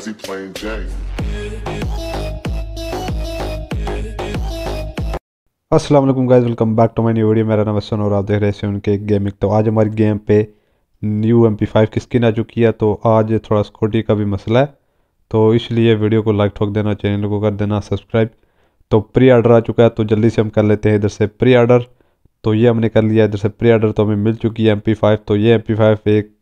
cause playing Jay. Aslam guys welcome back to my new video मेरा नाम है और आप देख रहे हैं उनके गेमिंग तो आज हमारी गेम पे न्यू एम पी फाइव की स्किन आ चुकी है तो आज थोड़ा स्कूटी का भी मसला है तो इसलिए वीडियो को लाइक ठोक देना चैनल को कर देना सब्सक्राइब तो प्री ऑर्डर आ चुका है तो जल्दी से हम कर लेते हैं इधर से प्री ऑर्डर तो ये हमने कर लिया इधर से प्री ऑर्डर तो हमें मिल चुकी है एम पी फाइव तो ये एम पी फाइव एक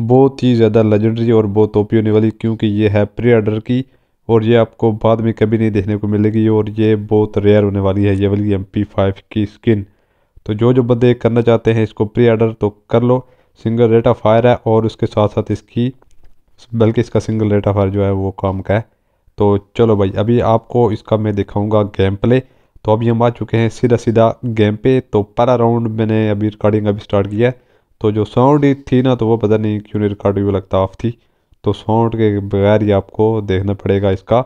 बहुत ही ज़्यादा लेजेंडरी और बहुत ओपी होने वाली क्योंकि ये है प्री ऑर्डर की और ये आपको बाद में कभी नहीं देखने को मिलेगी और ये बहुत रेयर होने वाली है ये वाली एम पी फाइव की स्किन तो जो जो बंदे करना चाहते हैं इसको प्री ऑर्डर तो कर लो सिंगल रेट ऑफ फायर है और उसके साथ साथ इसकी बल्कि इसका सिंगल रेट ऑफ फायर जो है वो काम का है तो चलो भाई अभी आपको इसका मैं दिखाऊंगा गेम प्ले तो अभी हम आ चुके हैं सीधा सीधा गेम पे तो पहला राउंड मैंने अभी रिकॉर्डिंग अभी स्टार्ट किया है तो जो साउंड ही थी ना तो वो पता नहीं क्यों नहीं रिकॉर्ड हुई लगता ऑफ थी तो साउंड के बगैर ही आपको देखना पड़ेगा इसका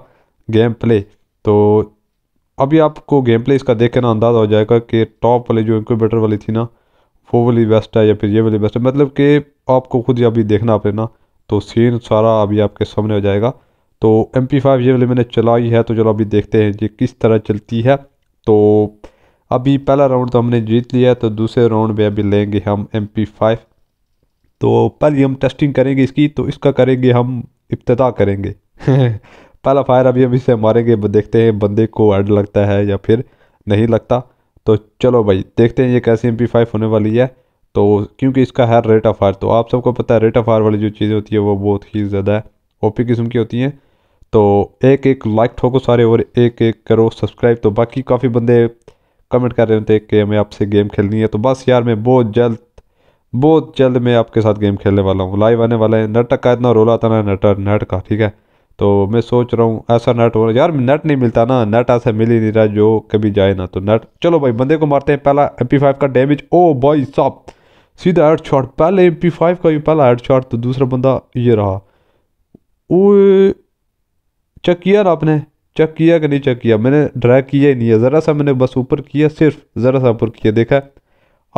गेम प्ले तो अभी आपको गेम प्ले इसका देख के ना अंदाज़ा हो जाएगा कि टॉप वाली जो इंक्यूबेटर वाली थी ना वो वाली बेस्ट है या फिर ये वाली बेस्ट है मतलब कि आपको खुद ही अभी देखना पड़े ना तो सीन सारा अभी आपके सामने हो जाएगा तो एम पी फाइव ये वाली मैंने चलाई है तो चलो अभी देखते हैं कि किस तरह चलती है तो अभी पहला राउंड तो हमने जीत लिया तो दूसरे राउंड में अभी लेंगे हम एम पी फाइव तो पहले हम टेस्टिंग करेंगे इसकी तो इसका करेंगे हम इब्तदा करेंगे पहला फायर अभी अभी से मारेंगे देखते हैं बंदे को एड लगता है या फिर नहीं लगता तो चलो भाई देखते हैं ये कैसे एम पी फाइव होने वाली है तो क्योंकि इसका है रेट ऑफ़ फायर तो आप सबको पता है रेट ऑफ़ फायर वाली जो चीज़ें होती है वो बहुत ही ज़्यादा है ओपी किस्म की होती हैं तो एक एक लाइक ठोको सारे और एक एक करो सब्सक्राइब तो बाकी काफ़ी बंदे कमेंट कर रहे होते कि हमें आपसे गेम खेलनी है तो बस यार मैं बहुत जल्द बहुत जल्द मैं आपके साथ गेम खेलने वाला हूँ लाइव आने वाला है नेटक का इतना रोला था ना नेटर नेट का ठीक है तो मैं सोच रहा हूँ ऐसा नेट हो रहा यार नेट नहीं मिलता ना नेट ऐसा मिल ही नहीं रहा जो कभी जाए ना तो नेट चलो भाई बंदे को मारते हैं पहला एम का डैमेज ओ भाई साफ सीधा हेड शॉट पहले एम का भी पहला हेड शॉट तो दूसरा बंदा ये रहा वो चेक किया ना आपने चेक किया कि नहीं चेक किया मैंने ड्राई किया ही नहीं है ज़रा सा मैंने बस ऊपर किया सिर्फ ज़रा सा ऊपर किया देखा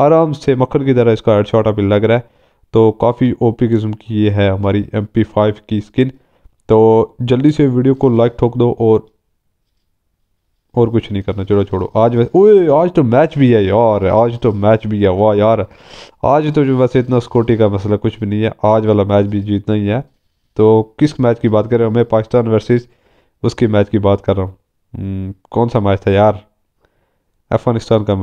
आराम से मक्खन की तरह इसका हेड शॉट अभी लग रहा है तो काफ़ी ओपी किस्म की ये है हमारी एम पी फाइव की स्किन तो जल्दी से वीडियो को लाइक ठोक दो और और कुछ नहीं करना चलो छोड़ो आज वैसे ओए आज तो मैच भी है यार आज तो मैच भी है वाह यार आज तो जो वैसे इतना स्कोटी का मसला कुछ भी नहीं है आज वाला मैच भी जीतना ही है तो किस मैच की बात करें हमें पाकिस्तान वर्सेज उसके मैच की बात कर रहा हूँ हम्म, कौन सा मैच था यार अफगानिस्तान का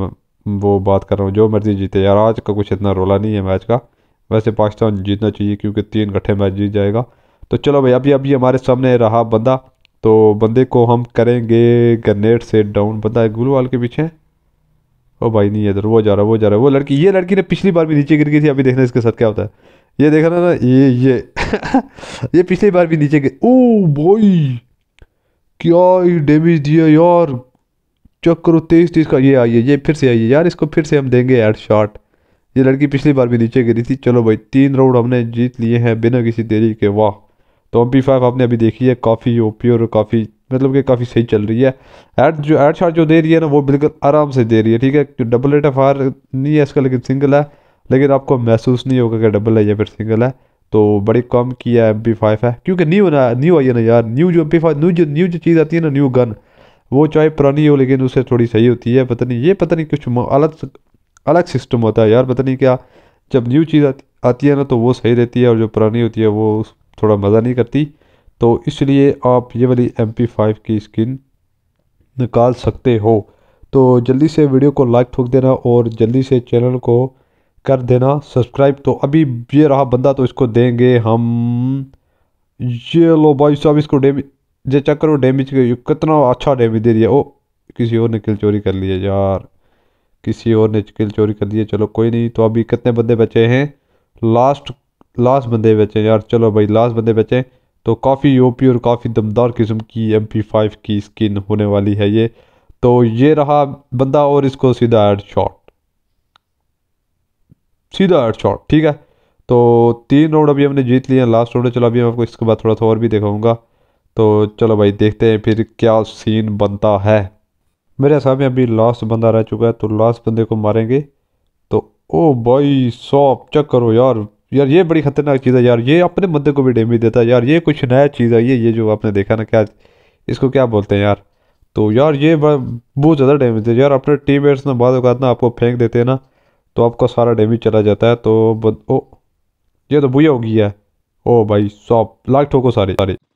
वो बात कर रहा हूँ जो मर्जी जीते यार आज का कुछ इतना रोला नहीं है मैच का वैसे पाकिस्तान जीतना चाहिए क्योंकि तीन इकट्ठे मैच जीत जाएगा तो चलो भाई अभी अभी हमारे सामने रहा बंदा तो बंदे को हम करेंगे ग्रनेड से डाउन बंदा है गुलवाल के पीछे ओ भाई नहीं इधर वो जा रहा वो जा रहा वो लड़की ये लड़की ने पिछली बार भी नीचे गिर गई थी अभी देखना इसके साथ क्या होता है ये देखना ना ये ये ये पिछली बार भी नीचे गिर ओ भाई क्या ही डैमेज दिया यार चक्कर तेज तेईस का ये आइए ये फिर से आइए यार इसको फिर से हम देंगे हेड शॉट ये लड़की पिछली बार भी नीचे गिरी थी चलो भाई तीन राउंड हमने जीत लिए हैं बिना किसी देरी के वाह तो एम पी फाइव आपने अभी देखी है काफ़ी ओपी और काफ़ी मतलब कि काफ़ी सही चल रही है एड जो एड शॉट जो दे रही है ना वो बिल्कुल आराम से दे रही है ठीक है जो डबल एट एफ आर नहीं है इसका लेकिन सिंगल है लेकिन आपको महसूस नहीं होगा कि डबल है या फिर सिंगल है तो बड़ी कम किया एम पी फाइव है क्योंकि न्यू ना न्यू आई है ना यार न्यू जो एम पी फाइव न्यू जो न्यू जो चीज़ आती है ना न्यू गन वो चाहे पुरानी हो लेकिन उससे थोड़ी सही होती है पता नहीं ये पता नहीं कुछ अलग अलग सिस्टम होता है यार पता नहीं क्या जब न्यू चीज़ आती, आती है ना तो वो सही रहती है और जो पुरानी होती है वो थोड़ा मज़ा नहीं करती तो इसलिए आप ये वाली एम पी फाइव की स्किन निकाल सकते हो तो जल्दी से वीडियो को लाइक ठोक देना और जल्दी से चैनल को कर देना सब्सक्राइब तो अभी ये रहा बंदा तो इसको देंगे हम ये लो भाई साहब इसको डैमेज ये चेक करो डैमेज कितना अच्छा डैमेज दे दिया ओ किसी और ने किल चोरी कर लिया यार किसी और ने किल चोरी कर लिया चलो कोई नहीं तो अभी कितने बंदे बचे हैं लास्ट लास्ट बंदे बचे हैं यार चलो भाई लास्ट बंदे बचे तो काफ़ी ओपी और काफ़ी दमदार किस्म की एम पी फाइव की स्किन होने वाली है ये तो ये रहा बंदा और इसको सीधा हेड शॉट सीधा आठ शॉट ठीक है तो तीन राउंड अभी हमने जीत लिए लास्ट राउंड चलो अभी मैं आपको इसके बाद थोड़ा सा और भी दिखाऊंगा तो चलो भाई देखते हैं फिर क्या सीन बनता है मेरे हिसाब में अभी लास्ट बंदा रह चुका है तो लास्ट बंदे को मारेंगे तो ओ भाई सॉप चेक करो यार यार ये बड़ी ख़तरनाक चीज़ है यार ये अपने बंदे को भी डैमेज देता है यार ये कुछ नया चीज़ है ये ये जो आपने देखा ना क्या इसको क्या बोलते हैं यार तो यार ये बहुत ज़्यादा डैमेज है यार अपने टीम मेट्स ना बाद ना आपको फेंक देते हैं ना तो आपका सारा डेमेज चला जाता है तो बद ओ ये तो बुआ हो गया है ओ भाई सॉप लाख ठोको सारे सारे